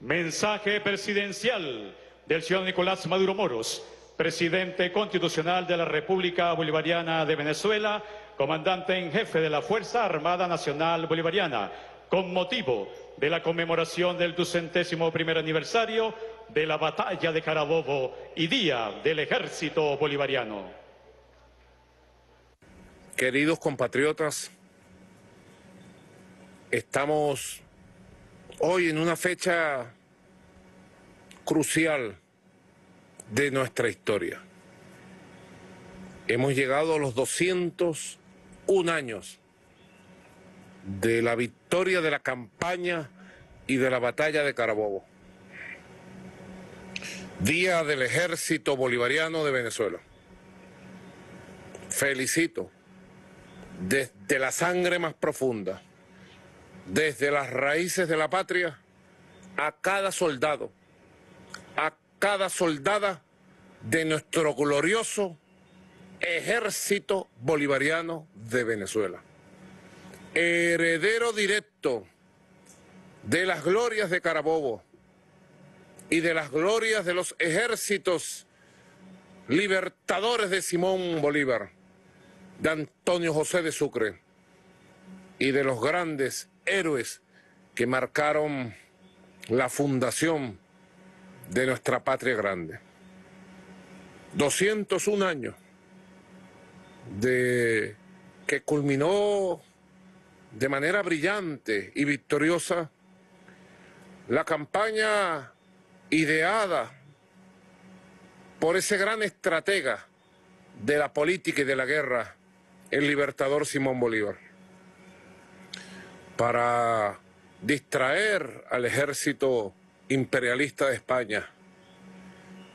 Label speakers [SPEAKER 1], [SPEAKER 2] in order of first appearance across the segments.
[SPEAKER 1] Mensaje presidencial del señor Nicolás Maduro Moros, presidente constitucional de la República Bolivariana de Venezuela, comandante en jefe de la Fuerza Armada Nacional Bolivariana, con motivo de la conmemoración del ducentésimo primer aniversario de la batalla de Carabobo y Día del Ejército Bolivariano. Queridos compatriotas, Estamos hoy en una fecha crucial de nuestra historia. Hemos llegado a los 201 años de la victoria de la campaña y de la batalla de Carabobo. Día del Ejército Bolivariano de Venezuela. Felicito desde la sangre más profunda desde las raíces de la patria a cada soldado, a cada soldada de nuestro glorioso ejército bolivariano de Venezuela. Heredero directo de las glorias de Carabobo y de las glorias de los ejércitos libertadores de Simón Bolívar, de Antonio José de Sucre y de los grandes héroes que marcaron la fundación de nuestra patria grande. 201 años de que culminó de manera brillante y victoriosa la campaña ideada por ese gran estratega de la política y de la guerra, el libertador Simón Bolívar para distraer al ejército imperialista de España,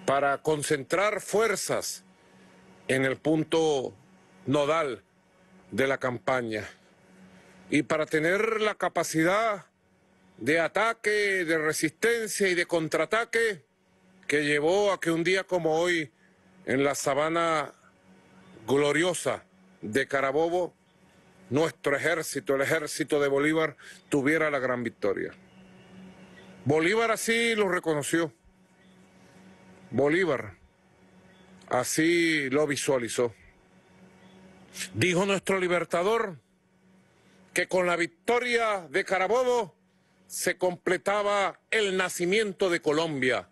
[SPEAKER 1] para concentrar fuerzas en el punto nodal de la campaña y para tener la capacidad de ataque, de resistencia y de contraataque que llevó a que un día como hoy en la sabana gloriosa de Carabobo nuestro ejército, el ejército de Bolívar, tuviera la gran victoria. Bolívar así lo reconoció. Bolívar así lo visualizó. Dijo nuestro libertador que con la victoria de Carabobo se completaba el nacimiento de Colombia,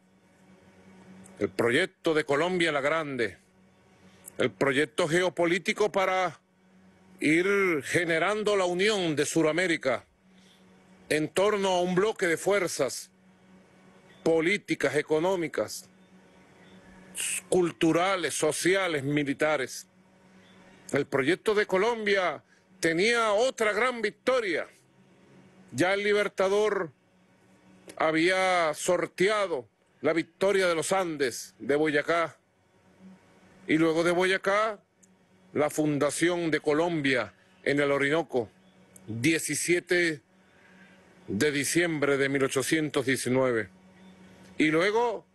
[SPEAKER 1] el proyecto de Colombia la Grande, el proyecto geopolítico para ir generando la unión de Sudamérica en torno a un bloque de fuerzas políticas, económicas, culturales, sociales, militares. El proyecto de Colombia tenía otra gran victoria. Ya el Libertador había sorteado la victoria de los Andes, de Boyacá. Y luego de Boyacá la fundación de Colombia en el Orinoco, 17 de diciembre de 1819. Y luego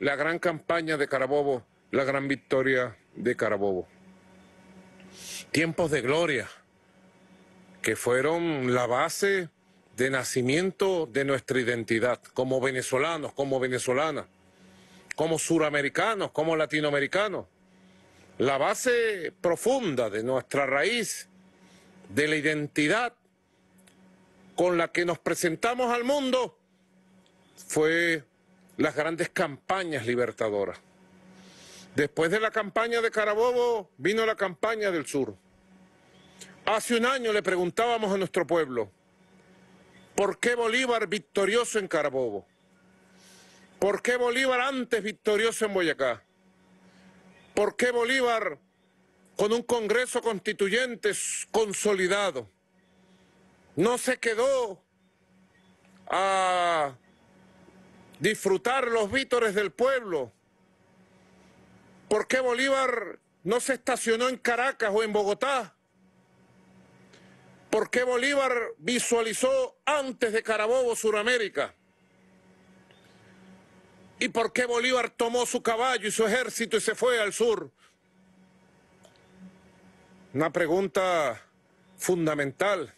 [SPEAKER 1] la gran campaña de Carabobo, la gran victoria de Carabobo. Tiempos de gloria que fueron la base de nacimiento de nuestra identidad como venezolanos, como venezolanas, como suramericanos, como latinoamericanos la base profunda de nuestra raíz, de la identidad con la que nos presentamos al mundo, fue las grandes campañas libertadoras. Después de la campaña de Carabobo vino la campaña del sur. Hace un año le preguntábamos a nuestro pueblo, ¿por qué Bolívar victorioso en Carabobo? ¿Por qué Bolívar antes victorioso en Boyacá? ¿Por qué Bolívar, con un Congreso Constituyente consolidado, no se quedó a disfrutar los vítores del pueblo? ¿Por qué Bolívar no se estacionó en Caracas o en Bogotá? ¿Por qué Bolívar visualizó antes de Carabobo Suramérica? ¿Y por qué Bolívar tomó su caballo y su ejército y se fue al sur? Una pregunta fundamental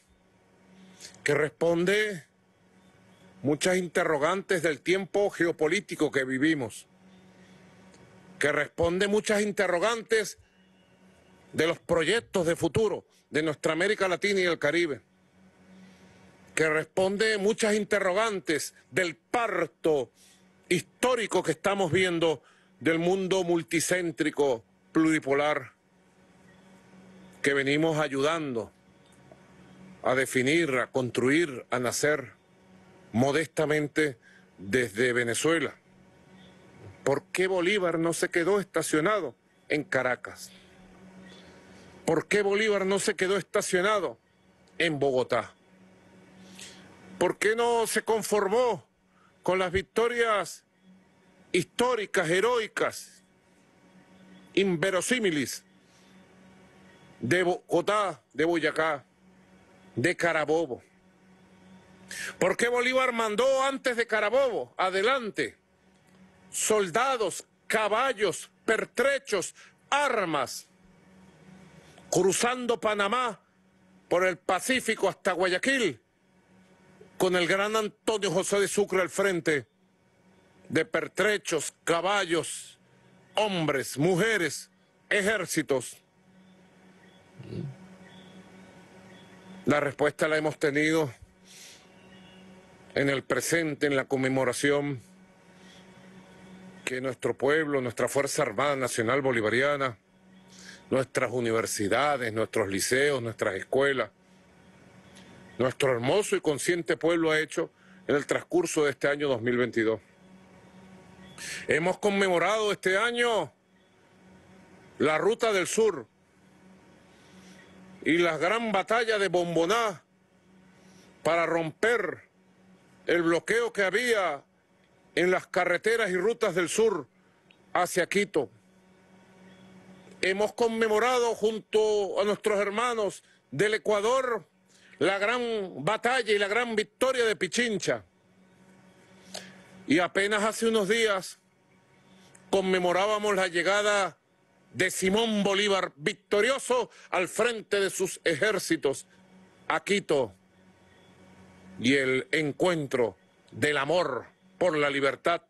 [SPEAKER 1] que responde muchas interrogantes del tiempo geopolítico que vivimos, que responde muchas interrogantes de los proyectos de futuro de nuestra América Latina y el Caribe, que responde muchas interrogantes del parto histórico que estamos viendo del mundo multicéntrico, pluripolar, que venimos ayudando a definir, a construir, a nacer modestamente desde Venezuela. ¿Por qué Bolívar no se quedó estacionado en Caracas? ¿Por qué Bolívar no se quedó estacionado en Bogotá? ¿Por qué no se conformó con las victorias históricas, heroicas, inverosímiles de Bogotá, de Boyacá, de Carabobo. ¿Por qué Bolívar mandó antes de Carabobo, adelante, soldados, caballos, pertrechos, armas, cruzando Panamá por el Pacífico hasta Guayaquil? con el gran Antonio José de Sucre al frente, de pertrechos, caballos, hombres, mujeres, ejércitos. La respuesta la hemos tenido en el presente, en la conmemoración que nuestro pueblo, nuestra Fuerza Armada Nacional Bolivariana, nuestras universidades, nuestros liceos, nuestras escuelas, nuestro hermoso y consciente pueblo ha hecho en el transcurso de este año 2022. Hemos conmemorado este año la Ruta del Sur y la gran batalla de Bomboná para romper el bloqueo que había en las carreteras y rutas del sur hacia Quito. Hemos conmemorado junto a nuestros hermanos del Ecuador la gran batalla y la gran victoria de Pichincha. Y apenas hace unos días conmemorábamos la llegada de Simón Bolívar victorioso al frente de sus ejércitos a Quito y el encuentro del amor por la libertad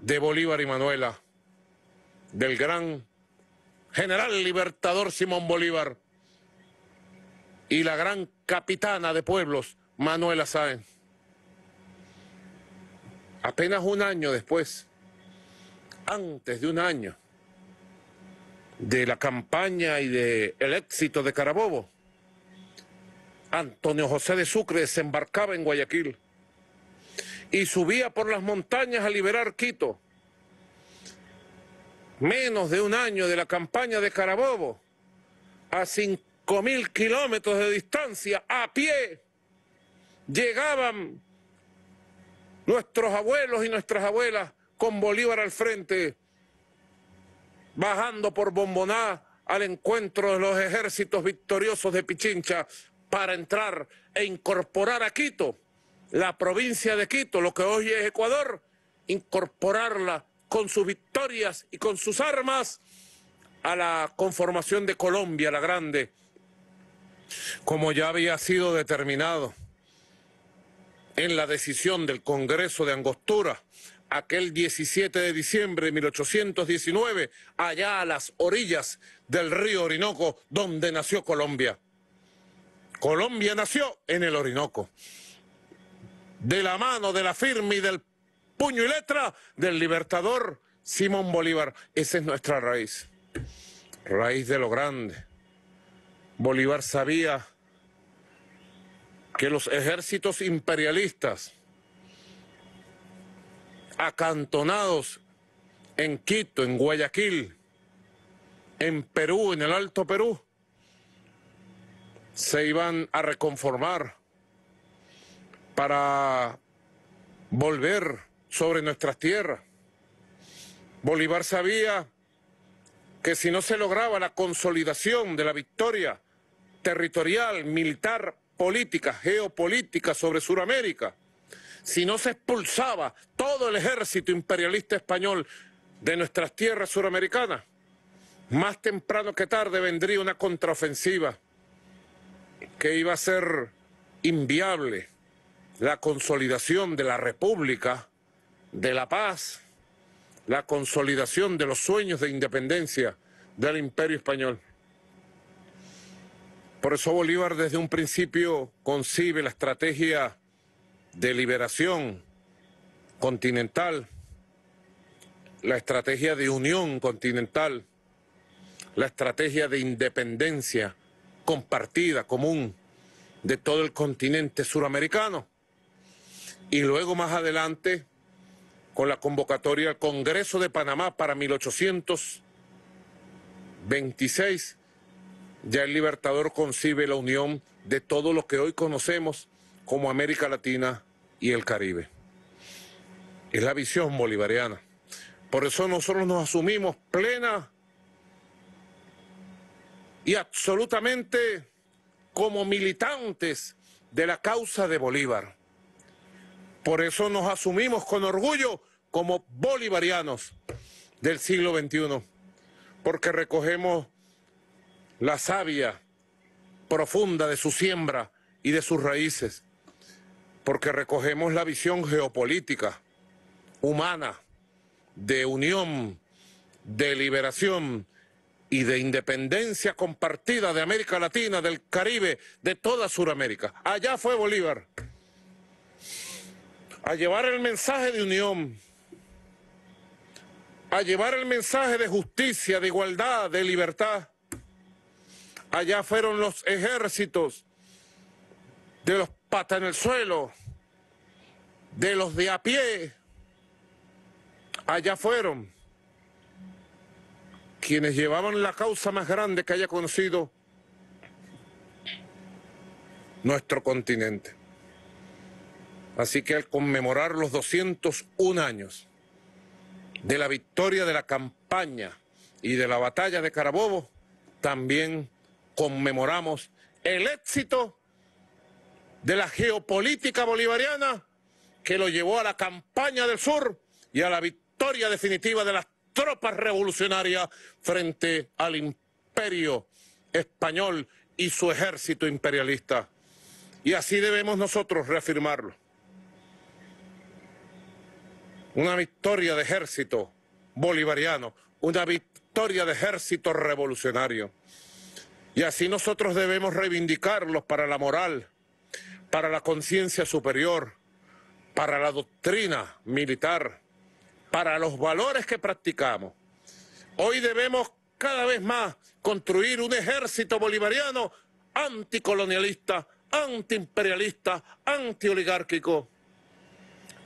[SPEAKER 1] de Bolívar y Manuela, del gran general libertador Simón Bolívar y la gran capitana de pueblos, Manuela Sáenz. Apenas un año después, antes de un año de la campaña y del éxito de Carabobo, Antonio José de Sucre desembarcaba en Guayaquil y subía por las montañas a liberar Quito. Menos de un año de la campaña de Carabobo, a 50 mil kilómetros de distancia a pie llegaban nuestros abuelos y nuestras abuelas con Bolívar al frente, bajando por Bomboná al encuentro de los ejércitos victoriosos de Pichincha para entrar e incorporar a Quito, la provincia de Quito, lo que hoy es Ecuador, incorporarla con sus victorias y con sus armas a la conformación de Colombia, la grande, como ya había sido determinado en la decisión del Congreso de Angostura aquel 17 de diciembre de 1819, allá a las orillas del río Orinoco, donde nació Colombia. Colombia nació en el Orinoco, de la mano, de la firma y del puño y letra del libertador Simón Bolívar. Esa es nuestra raíz, raíz de lo grande Bolívar sabía que los ejércitos imperialistas acantonados en Quito, en Guayaquil, en Perú, en el Alto Perú, se iban a reconformar para volver sobre nuestras tierras. Bolívar sabía que si no se lograba la consolidación de la victoria territorial, militar, política, geopolítica sobre Sudamérica, si no se expulsaba todo el ejército imperialista español de nuestras tierras suramericanas, más temprano que tarde vendría una contraofensiva que iba a ser inviable la consolidación de la república, de la paz, la consolidación de los sueños de independencia del imperio español. Por eso Bolívar desde un principio concibe la estrategia de liberación continental, la estrategia de unión continental, la estrategia de independencia compartida, común, de todo el continente suramericano. Y luego más adelante, con la convocatoria al Congreso de Panamá para 1826, ya el Libertador concibe la unión de todo lo que hoy conocemos como América Latina y el Caribe. Es la visión bolivariana. Por eso nosotros nos asumimos plena y absolutamente como militantes de la causa de Bolívar. Por eso nos asumimos con orgullo como bolivarianos del siglo XXI, porque recogemos la savia profunda de su siembra y de sus raíces, porque recogemos la visión geopolítica, humana, de unión, de liberación y de independencia compartida de América Latina, del Caribe, de toda Sudamérica. Allá fue Bolívar a llevar el mensaje de unión, a llevar el mensaje de justicia, de igualdad, de libertad Allá fueron los ejércitos de los patas en el suelo, de los de a pie. Allá fueron quienes llevaban la causa más grande que haya conocido nuestro continente. Así que al conmemorar los 201 años de la victoria de la campaña y de la batalla de Carabobo, también conmemoramos el éxito de la geopolítica bolivariana que lo llevó a la campaña del sur y a la victoria definitiva de las tropas revolucionarias frente al imperio español y su ejército imperialista. Y así debemos nosotros reafirmarlo. Una victoria de ejército bolivariano, una victoria de ejército revolucionario. Y así nosotros debemos reivindicarlos para la moral, para la conciencia superior, para la doctrina militar, para los valores que practicamos. Hoy debemos cada vez más construir un ejército bolivariano anticolonialista, antiimperialista, antioligárquico.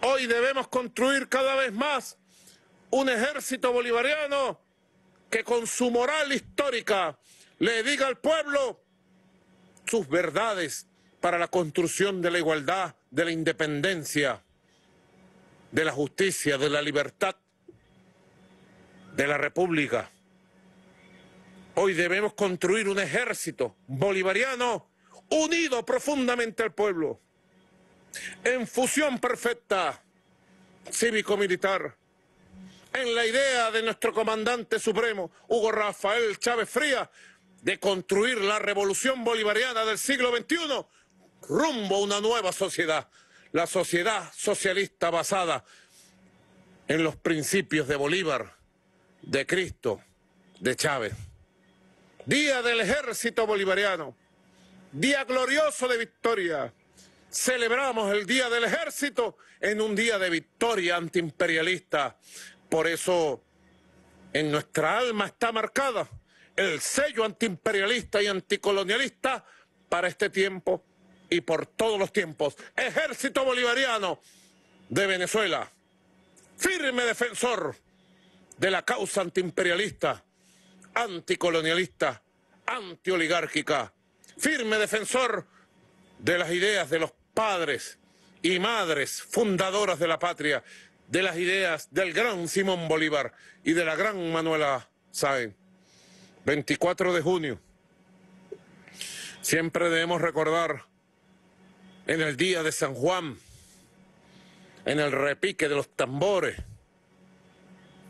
[SPEAKER 1] Hoy debemos construir cada vez más un ejército bolivariano que con su moral histórica le diga al pueblo sus verdades para la construcción de la igualdad, de la independencia, de la justicia, de la libertad, de la república. Hoy debemos construir un ejército bolivariano unido profundamente al pueblo, en fusión perfecta cívico-militar, en la idea de nuestro comandante supremo, Hugo Rafael Chávez Frías, de construir la revolución bolivariana del siglo XXI rumbo a una nueva sociedad, la sociedad socialista basada en los principios de Bolívar, de Cristo, de Chávez. Día del ejército bolivariano, día glorioso de victoria. Celebramos el Día del Ejército en un día de victoria antiimperialista. Por eso en nuestra alma está marcada el sello antiimperialista y anticolonialista para este tiempo y por todos los tiempos. Ejército Bolivariano de Venezuela, firme defensor de la causa antiimperialista, anticolonialista, antioligárquica, firme defensor de las ideas de los padres y madres fundadoras de la patria, de las ideas del gran Simón Bolívar y de la gran Manuela Sáenz. 24 de junio. Siempre debemos recordar en el día de San Juan, en el repique de los tambores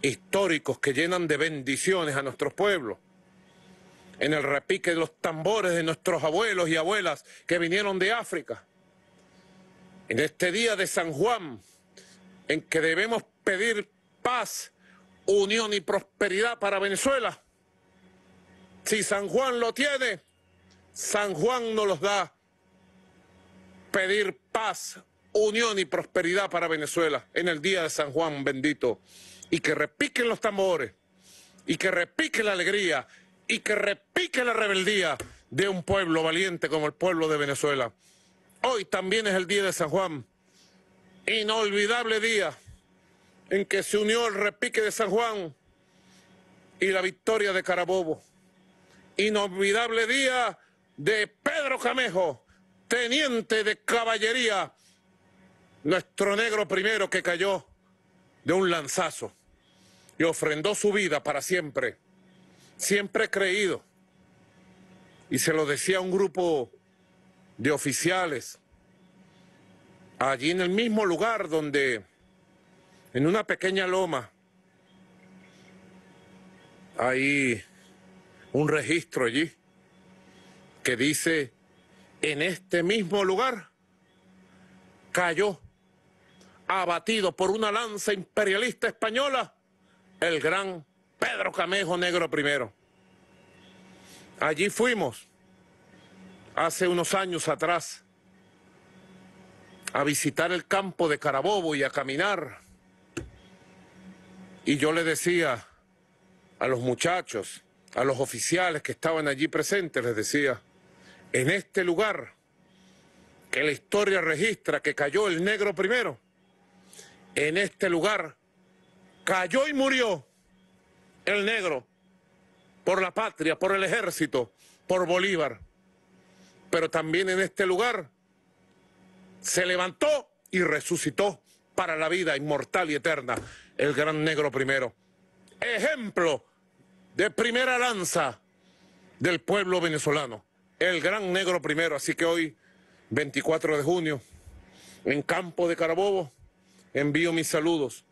[SPEAKER 1] históricos que llenan de bendiciones a nuestros pueblos, en el repique de los tambores de nuestros abuelos y abuelas que vinieron de África, en este día de San Juan, en que debemos pedir paz, unión y prosperidad para Venezuela si San Juan lo tiene, San Juan nos los da. Pedir paz, unión y prosperidad para Venezuela en el día de San Juan bendito. Y que repiquen los tambores, y que repique la alegría, y que repique la rebeldía de un pueblo valiente como el pueblo de Venezuela. Hoy también es el día de San Juan, inolvidable día en que se unió el repique de San Juan y la victoria de Carabobo inolvidable día de Pedro Camejo, teniente de caballería, nuestro negro primero que cayó de un lanzazo y ofrendó su vida para siempre. Siempre creído, y se lo decía a un grupo de oficiales, allí en el mismo lugar donde, en una pequeña loma, ahí un registro allí que dice, en este mismo lugar cayó, abatido por una lanza imperialista española, el gran Pedro Camejo Negro I. Allí fuimos hace unos años atrás a visitar el campo de Carabobo y a caminar. Y yo le decía a los muchachos, a los oficiales que estaban allí presentes, les decía, en este lugar que la historia registra que cayó el negro primero, en este lugar cayó y murió el negro por la patria, por el ejército, por Bolívar. Pero también en este lugar se levantó y resucitó para la vida inmortal y eterna el gran negro primero. Ejemplo de primera lanza del pueblo venezolano. El gran negro primero. Así que hoy, 24 de junio, en Campo de Carabobo, envío mis saludos,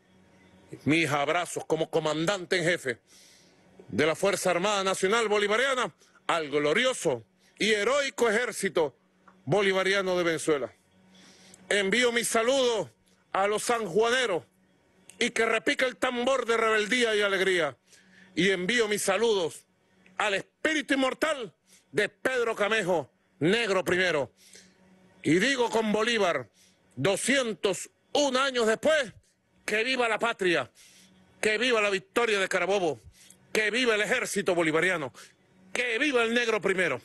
[SPEAKER 1] mis abrazos como comandante en jefe de la Fuerza Armada Nacional Bolivariana al glorioso y heroico ejército bolivariano de Venezuela. Envío mis saludos a los sanjuaneros y que repica el tambor de rebeldía y alegría y envío mis saludos al espíritu inmortal de Pedro Camejo, negro primero. Y digo con Bolívar, 201 años después, que viva la patria, que viva la victoria de Carabobo, que viva el ejército bolivariano, que viva el negro primero.